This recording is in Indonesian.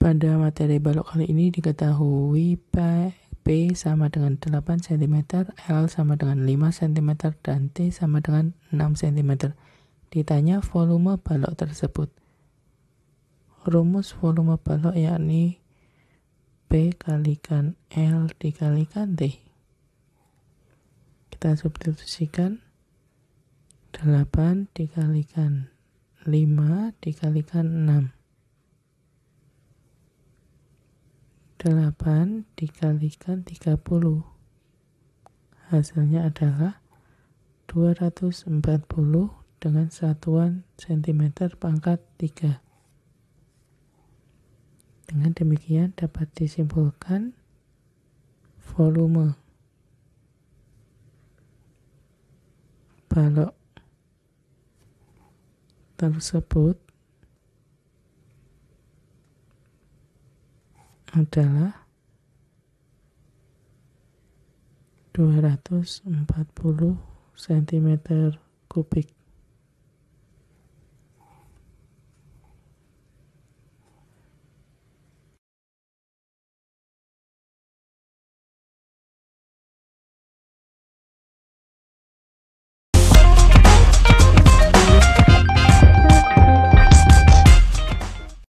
Pada materi balok kali ini diketahui P, P sama dengan 8 cm, L sama dengan 5 cm, dan T sama dengan 6 cm. Ditanya volume balok tersebut. Rumus volume balok yakni P kalikan L dikalikan T. Kita substitusikan 8 dikalikan 5 dikalikan 6. 8 dikalikan 30. Hasilnya adalah 240 dengan satuan cm pangkat 3. Dengan demikian dapat disimpulkan volume balok tersebut adalah 240 cm kubik.